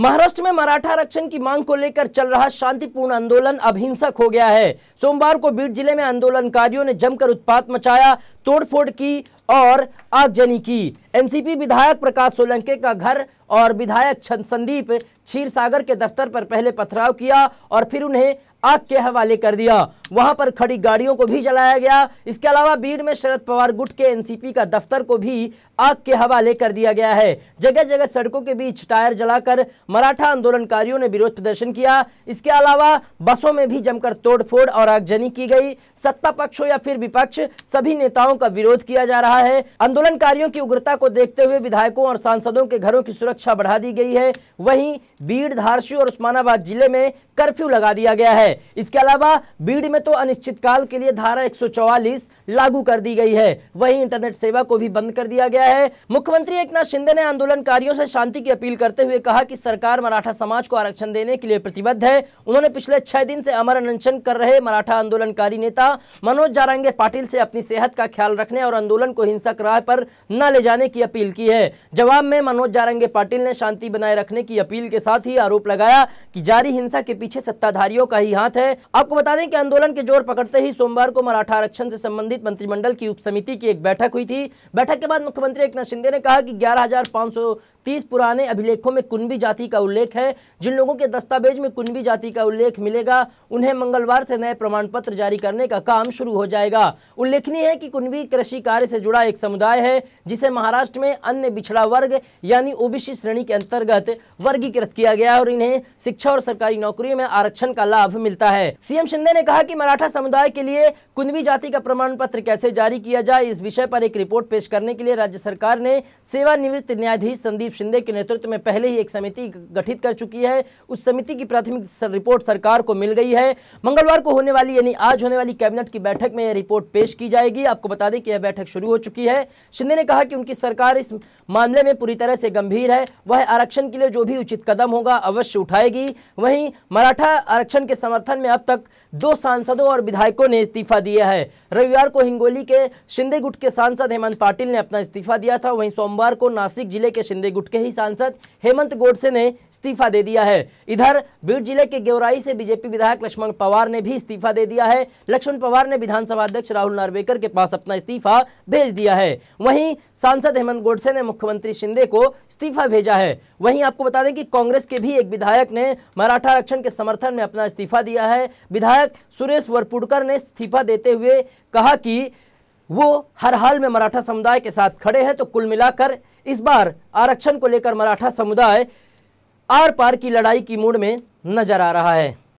महाराष्ट्र में मराठा आरक्षण की मांग को लेकर चल रहा शांतिपूर्ण आंदोलन अब हिंसक हो गया है सोमवार को बीड जिले में आंदोलनकारियों ने जमकर उत्पात मचाया तोड़फोड़ की और आगजनी की एनसीपी विधायक प्रकाश सोलंके का घर और विधायक संदीप क्षीरसागर के दफ्तर पर पहले पथराव किया और फिर उन्हें आग के हवाले कर दिया वहां पर खड़ी गाड़ियों को भी जलाया गया इसके अलावा बीड में शरद पवार गुट के एनसीपी का दफ्तर को भी आग के हवाले कर दिया गया है जगह जगह सड़कों के बीच टायर जलाकर मराठा आंदोलनकारियों ने विरोध प्रदर्शन किया इसके अलावा बसों में भी जमकर तोड़फोड़ और आगजनी की गई सत्ता पक्ष हो या फिर विपक्ष सभी नेताओं का विरोध किया जा रहा रहा है आंदोलनकारियों की उग्रता को देखते हुए विधायकों और सांसदों के घरों की सुरक्षा बढ़ा दी गई है वहीं बीड़ धारसी और उस्मानाबाद जिले में कर्फ्यू लगा दिया गया है इसके अलावा बीड़ में तो अनिश्चितकाल के लिए धारा एक लागू कर दी गई है वहीं इंटरनेट सेवा को भी बंद कर दिया गया है मुख्यमंत्री एकनाथ शिंदे ने आंदोलनकारियों से शांति की अपील करते हुए कहा कि सरकार मराठा समाज को आरक्षण देने के लिए प्रतिबद्ध है उन्होंने पिछले छह दिन से अमर अनशन कर रहे मराठा आंदोलनकारी नेता मनोज जारांगे पाटिल से अपनी सेहत का ख्याल रखने और आंदोलन को हिंसक राह पर न ले जाने की अपील की है जवाब में मनोज जारंगे पाटिल ने शांति बनाए रखने की अपील के साथ ही आरोप लगाया कि जारी हिंसा के पीछे सत्ताधारियों का ही हाथ है आपको बता दें कि आंदोलन के जोर पकड़ते ही सोमवार को मराठा आरक्षण से संबंधित संबंधित मंत्रिमंडल की उपसमिति की एक बैठक हुई थी बैठक के बाद मुख्यमंत्री एक शिंदे ने कहा कि ग्यारह तीस पुराने अभिलेखों में कुनबी जाति का उल्लेख है जिन लोगों के दस्तावेज में कुनबी जाति का उल्लेख मिलेगा उन्हें मंगलवार से नए प्रमाण पत्र जारी करने का काम शुरू हो जाएगा उल्लेखनीय है कि कुनबी कृषि कार्य से जुड़ा एक समुदाय है जिसे महाराष्ट्र में अन्य पिछड़ा वर्ग यानी ओबीसी श्रेणी के अंतर्गत वर्गीकृत किया गया और इन्हें शिक्षा और सरकारी नौकरियों में आरक्षण का लाभ मिलता है सीएम शिंदे ने कहा की मराठा समुदाय के लिए कुनबी जाति का प्रमाण पत्र कैसे जारी किया जाए इस विषय पर एक रिपोर्ट पेश करने के लिए राज्य सरकार ने सेवानिवृत्त न्यायाधीश संदीप संदीप शिंदे के नेतृत्व में पहले ही एक समिति गठित कर चुकी है उस समिति की प्राथमिक रिपोर्ट सरकार को मिल गई है मंगलवार को होने वाली यानी आज होने वाली कैबिनेट की बैठक में यह रिपोर्ट पेश की जाएगी आपको बता दें कि यह बैठक शुरू हो चुकी है शिंदे ने कहा कि उनकी सरकार इस मामले में पूरी तरह से गंभीर है वह आरक्षण के लिए जो भी उचित कदम होगा अवश्य उठाएगी वहीं मराठा आरक्षण के समर्थन में अब तक दो सांसदों और विधायकों ने इस्तीफा दिया है रविवार को हिंगोली के शिंदे गुट के सांसद हेमंत पाटिल ने अपना इस्तीफा दिया था वहीं सोमवार को नासिक जिले के शिंदे गुट गुट के ही सांसद हेमंत गोडसे ने इस्तीफा दे दिया है इधर बीड जिले के गेवराई से बीजेपी विधायक लक्ष्मण पवार ने भी इस्तीफा दे दिया है लक्ष्मण पवार ने विधानसभा अध्यक्ष राहुल नार्वेकर के पास अपना इस्तीफा भेज दिया है वहीं सांसद हेमंत गोडसे ने मुख्यमंत्री शिंदे को इस्तीफा भेजा है वहीं आपको बता दें कि कांग्रेस के भी एक विधायक ने मराठा आरक्षण के समर्थन में अपना इस्तीफा दिया है विधायक सुरेश वरपुड़कर ने इस्तीफा देते हुए कहा कि वो हर हाल में मराठा समुदाय के साथ खड़े हैं तो कुल मिलाकर इस बार आरक्षण को लेकर मराठा समुदाय आर पार की लड़ाई की मूड में नजर आ रहा है